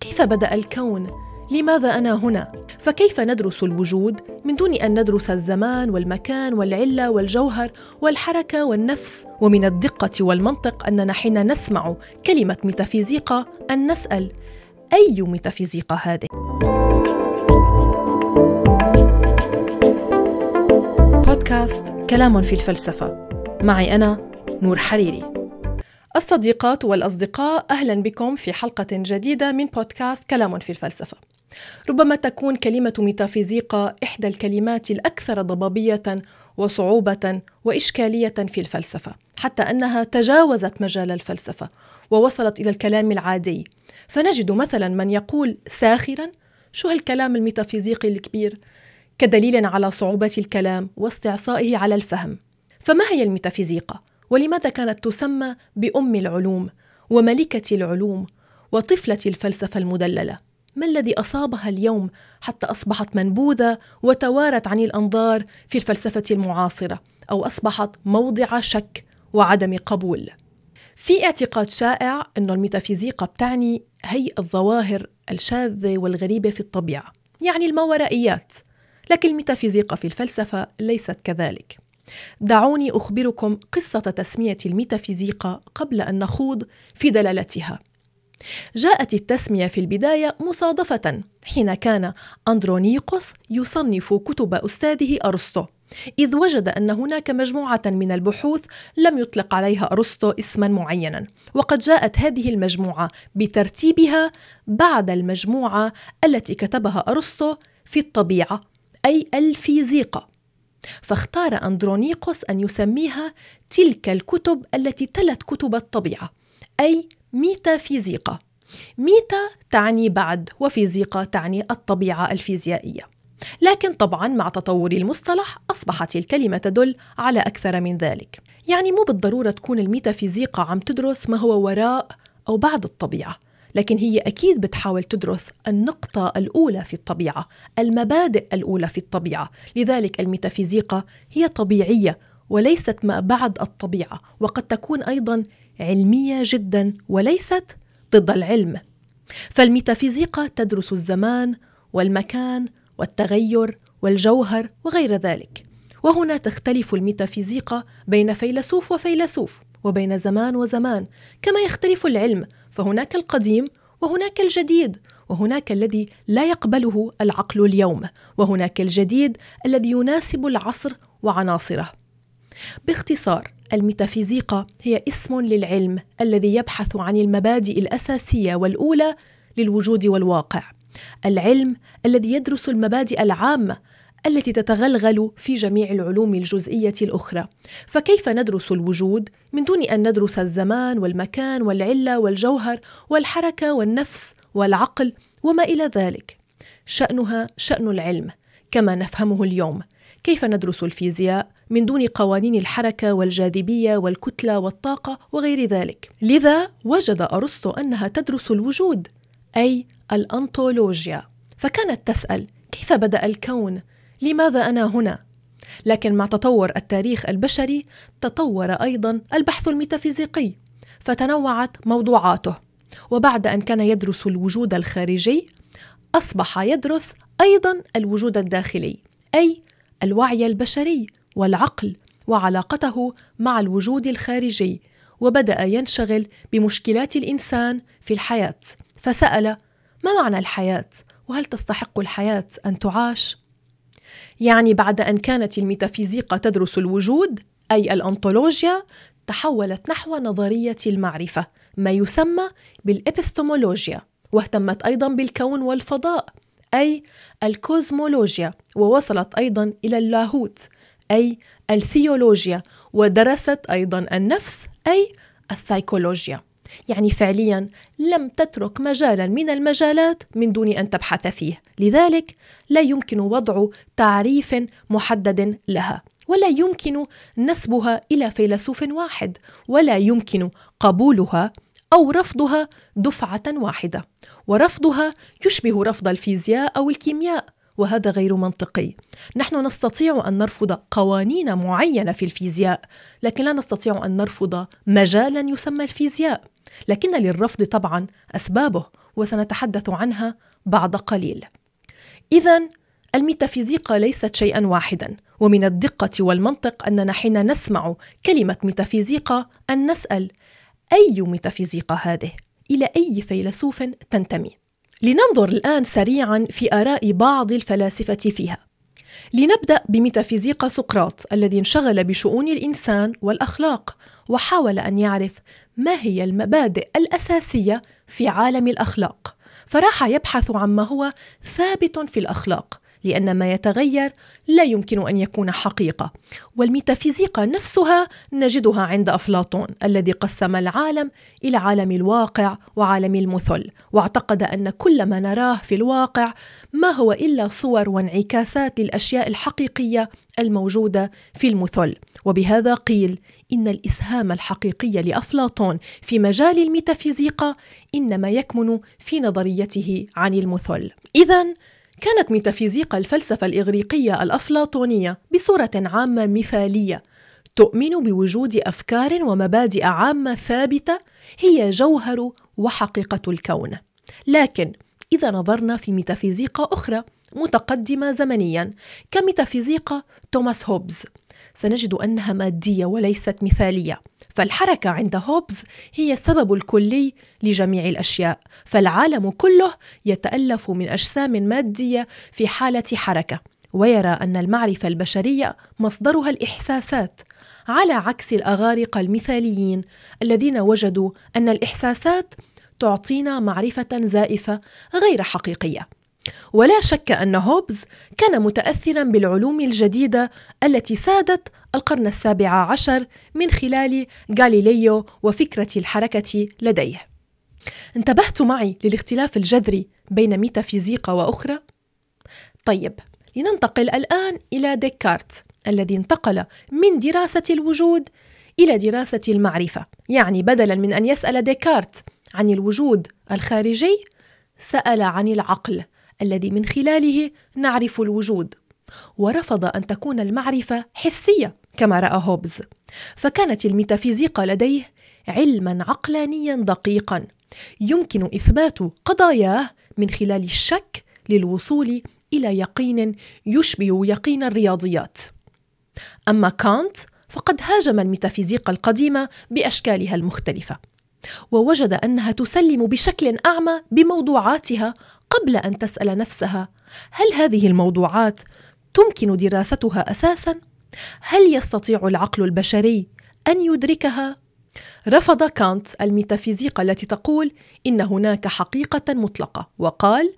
كيف بدأ الكون؟ لماذا أنا هنا؟ فكيف ندرس الوجود من دون أن ندرس الزمان والمكان والعلة والجوهر والحركة والنفس؟ ومن الدقة والمنطق أننا حين نسمع كلمة ميتافيزيقا أن نسأل أي ميتافيزيقا هذه؟ بودكاست كلام في الفلسفة معي أنا نور حريري الصديقات والأصدقاء أهلا بكم في حلقة جديدة من بودكاست كلام في الفلسفة ربما تكون كلمة ميتافيزيقا إحدى الكلمات الأكثر ضبابية وصعوبة وإشكالية في الفلسفة حتى أنها تجاوزت مجال الفلسفة ووصلت إلى الكلام العادي فنجد مثلا من يقول ساخرا شو هالكلام الميتافيزيقي الكبير كدليل على صعوبة الكلام واستعصائه على الفهم فما هي الميتافيزيقا؟ ولماذا كانت تسمى بأم العلوم وملكة العلوم وطفلة الفلسفة المدللة ما الذي أصابها اليوم حتى أصبحت منبوذة وتوارت عن الأنظار في الفلسفة المعاصرة أو أصبحت موضع شك وعدم قبول في اعتقاد شائع أن الميتافيزيقا بتعني هي الظواهر الشاذة والغريبة في الطبيعة يعني الماورائيات لكن الميتافيزيقا في الفلسفة ليست كذلك دعوني أخبركم قصة تسمية الميتافيزيقا قبل أن نخوض في دلالتها. جاءت التسمية في البداية مصادفة حين كان أندرونيقوس يصنف كتب أستاذه أرسطو، إذ وجد أن هناك مجموعة من البحوث لم يطلق عليها أرسطو اسما معينا، وقد جاءت هذه المجموعة بترتيبها بعد المجموعة التي كتبها أرسطو في الطبيعة أي الفيزيقا. فاختار أندرونيقوس أن يسميها تلك الكتب التي تلت كتب الطبيعة أي ميتافيزيقا ميتا تعني بعد وفيزيقا تعني الطبيعة الفيزيائية لكن طبعا مع تطور المصطلح أصبحت الكلمة تدل على أكثر من ذلك يعني مو بالضرورة تكون الميتافيزيقا عم تدرس ما هو وراء أو بعد الطبيعة لكن هي أكيد بتحاول تدرس النقطة الأولى في الطبيعة المبادئ الأولى في الطبيعة لذلك الميتافيزيقا هي طبيعية وليست ما بعد الطبيعة وقد تكون أيضا علمية جدا وليست ضد العلم فالميتافيزيقا تدرس الزمان والمكان والتغير والجوهر وغير ذلك وهنا تختلف الميتافيزيقا بين فيلسوف وفيلسوف وبين زمان وزمان كما يختلف العلم فهناك القديم وهناك الجديد وهناك الذي لا يقبله العقل اليوم وهناك الجديد الذي يناسب العصر وعناصره باختصار الميتافيزيقا هي اسم للعلم الذي يبحث عن المبادئ الاساسيه والاولى للوجود والواقع العلم الذي يدرس المبادئ العامه التي تتغلغل في جميع العلوم الجزئيه الاخرى فكيف ندرس الوجود من دون ان ندرس الزمان والمكان والعله والجوهر والحركه والنفس والعقل وما الى ذلك شانها شان العلم كما نفهمه اليوم كيف ندرس الفيزياء من دون قوانين الحركه والجاذبيه والكتله والطاقه وغير ذلك لذا وجد ارسطو انها تدرس الوجود اي الانطولوجيا فكانت تسال كيف بدا الكون لماذا انا هنا لكن مع تطور التاريخ البشري تطور ايضا البحث الميتافيزيقي فتنوعت موضوعاته وبعد ان كان يدرس الوجود الخارجي اصبح يدرس ايضا الوجود الداخلي اي الوعي البشري والعقل وعلاقته مع الوجود الخارجي وبدا ينشغل بمشكلات الانسان في الحياه فسال ما معنى الحياه وهل تستحق الحياه ان تعاش يعني بعد أن كانت الميتافيزيقا تدرس الوجود أي الأنطولوجيا تحولت نحو نظرية المعرفة ما يسمى بالإبستمولوجيا واهتمت أيضا بالكون والفضاء أي الكوزمولوجيا ووصلت أيضا إلى اللاهوت أي الثيولوجيا ودرست أيضا النفس أي السيكولوجيا يعني فعليا لم تترك مجالا من المجالات من دون ان تبحث فيه لذلك لا يمكن وضع تعريف محدد لها ولا يمكن نسبها الى فيلسوف واحد ولا يمكن قبولها او رفضها دفعه واحده ورفضها يشبه رفض الفيزياء او الكيمياء وهذا غير منطقي نحن نستطيع ان نرفض قوانين معينه في الفيزياء لكن لا نستطيع ان نرفض مجالا يسمى الفيزياء لكن للرفض طبعا اسبابه وسنتحدث عنها بعد قليل اذا الميتافيزيقا ليست شيئا واحدا ومن الدقه والمنطق اننا حين نسمع كلمه ميتافيزيقا ان نسال اي ميتافيزيقا هذه الى اي فيلسوف تنتمي لننظر الآن سريعا في آراء بعض الفلاسفة فيها. لنبدأ بميتافيزيقا سقراط الذي انشغل بشؤون الإنسان والأخلاق وحاول أن يعرف ما هي المبادئ الأساسية في عالم الأخلاق. فراح يبحث عما هو ثابت في الأخلاق لأن ما يتغير لا يمكن أن يكون حقيقة والميتافيزيقا نفسها نجدها عند أفلاطون الذي قسم العالم إلى عالم الواقع وعالم المثل واعتقد أن كل ما نراه في الواقع ما هو إلا صور وانعكاسات للأشياء الحقيقية الموجودة في المثل وبهذا قيل إن الإسهام الحقيقي لأفلاطون في مجال الميتافيزيقا إنما يكمن في نظريته عن المثل إذا كانت ميتافيزيقا الفلسفة الإغريقية الأفلاطونية بصورة عامة مثالية تؤمن بوجود أفكار ومبادئ عامة ثابتة هي جوهر وحقيقة الكون لكن إذا نظرنا في ميتافيزيقا أخرى متقدمة زمنيا كميتافيزيقا توماس هوبز سنجد أنها مادية وليست مثالية فالحركة عند هوبز هي السبب الكلي لجميع الأشياء فالعالم كله يتألف من أجسام مادية في حالة حركة ويرى أن المعرفة البشرية مصدرها الإحساسات على عكس الأغارقة المثاليين الذين وجدوا أن الإحساسات تعطينا معرفة زائفة غير حقيقية ولا شك أن هوبز كان متأثرا بالعلوم الجديدة التي سادت القرن السابع عشر من خلال غاليليو وفكرة الحركة لديه. انتبهت معي للاختلاف الجذري بين ميتافيزيقا وأخرى؟ طيب، لننتقل الآن إلى ديكارت الذي انتقل من دراسة الوجود إلى دراسة المعرفة، يعني بدلا من أن يسأل ديكارت عن الوجود الخارجي، سأل عن العقل الذي من خلاله نعرف الوجود ورفض أن تكون المعرفة حسية كما رأى هوبز فكانت الميتافيزيقا لديه علما عقلانيا دقيقا يمكن إثبات قضاياه من خلال الشك للوصول إلى يقين يشبه يقين الرياضيات أما كانت فقد هاجم الميتافيزيقا القديمة بأشكالها المختلفة ووجد انها تسلم بشكل اعمى بموضوعاتها قبل ان تسال نفسها هل هذه الموضوعات تمكن دراستها اساسا هل يستطيع العقل البشري ان يدركها رفض كانت الميتافيزيقا التي تقول ان هناك حقيقه مطلقه وقال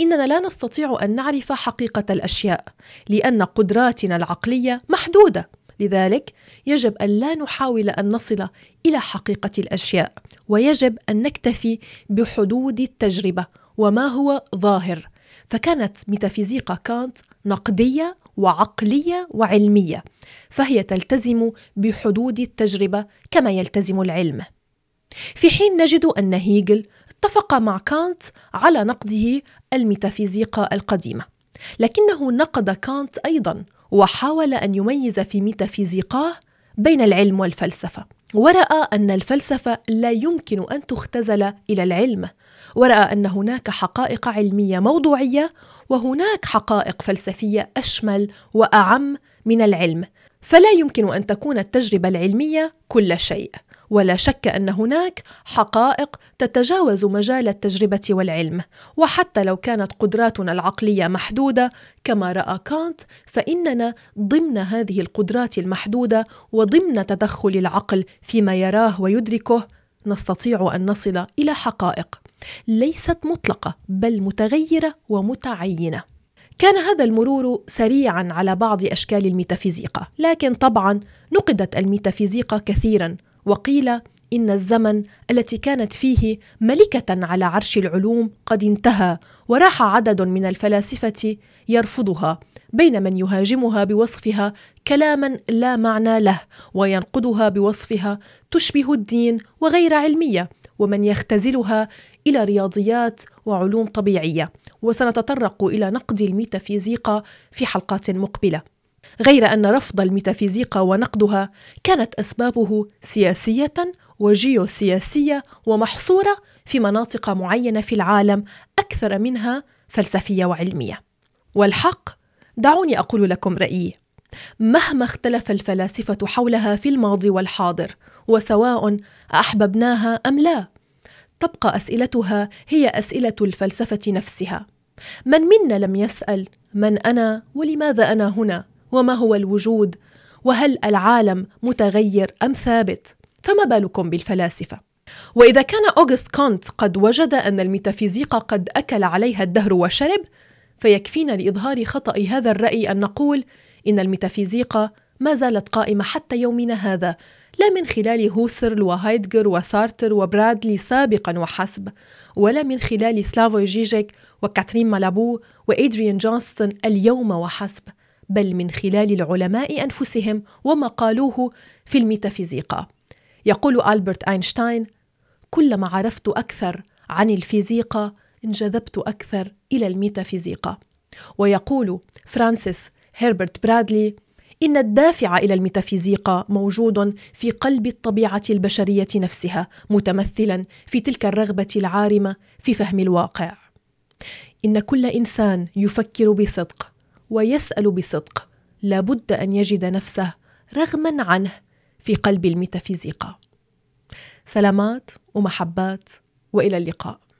اننا لا نستطيع ان نعرف حقيقه الاشياء لان قدراتنا العقليه محدوده لذلك يجب أن لا نحاول أن نصل إلى حقيقة الأشياء ويجب أن نكتفي بحدود التجربة وما هو ظاهر فكانت ميتافيزيقا كانت نقدية وعقلية وعلمية فهي تلتزم بحدود التجربة كما يلتزم العلم في حين نجد أن هيجل اتفق مع كانت على نقده الميتافيزيقا القديمة لكنه نقد كانت أيضا وحاول أن يميز في ميتافيزيقاه بين العلم والفلسفة ورأى أن الفلسفة لا يمكن أن تختزل إلى العلم ورأى أن هناك حقائق علمية موضوعية وهناك حقائق فلسفية أشمل وأعم من العلم فلا يمكن أن تكون التجربة العلمية كل شيء ولا شك ان هناك حقائق تتجاوز مجال التجربه والعلم وحتى لو كانت قدراتنا العقليه محدوده كما راى كانت فاننا ضمن هذه القدرات المحدوده وضمن تدخل العقل فيما يراه ويدركه نستطيع ان نصل الى حقائق ليست مطلقه بل متغيره ومتعينه كان هذا المرور سريعا على بعض اشكال الميتافيزيقا لكن طبعا نقدت الميتافيزيقا كثيرا وقيل إن الزمن التي كانت فيه ملكة على عرش العلوم قد انتهى وراح عدد من الفلاسفة يرفضها بين من يهاجمها بوصفها كلاما لا معنى له وينقدها بوصفها تشبه الدين وغير علمية ومن يختزلها إلى رياضيات وعلوم طبيعية وسنتطرق إلى نقد الميتافيزيقا في حلقات مقبلة غير أن رفض الميتافيزيقا ونقدها كانت أسبابه سياسية وجيوسياسية ومحصورة في مناطق معينة في العالم أكثر منها فلسفية وعلمية. والحق دعوني أقول لكم رأيي. مهما اختلف الفلاسفة حولها في الماضي والحاضر، وسواء أحببناها أم لا، تبقى أسئلتها هي أسئلة الفلسفة نفسها. من منا لم يسأل من أنا ولماذا أنا هنا؟ وما هو الوجود وهل العالم متغير ام ثابت فما بالكم بالفلاسفه واذا كان اوغست كونت قد وجد ان الميتافيزيقا قد اكل عليها الدهر وشرب فيكفينا لاظهار خطا هذا الراي ان نقول ان الميتافيزيقا ما زالت قائمه حتى يومنا هذا لا من خلال هوسرل وهايدجر وسارتر وبرادلي سابقا وحسب ولا من خلال سلافوي جيجيك وكاترين مالابو وإدريان جونستون اليوم وحسب بل من خلال العلماء انفسهم وما قالوه في الميتافيزيقا يقول البرت اينشتاين كلما عرفت اكثر عن الفيزيقا انجذبت اكثر الى الميتافيزيقا ويقول فرانسيس هربرت برادلي ان الدافع الى الميتافيزيقا موجود في قلب الطبيعه البشريه نفسها متمثلا في تلك الرغبه العارمه في فهم الواقع ان كل انسان يفكر بصدق ويسال بصدق لابد ان يجد نفسه رغما عنه في قلب الميتافيزيقا سلامات ومحبات والى اللقاء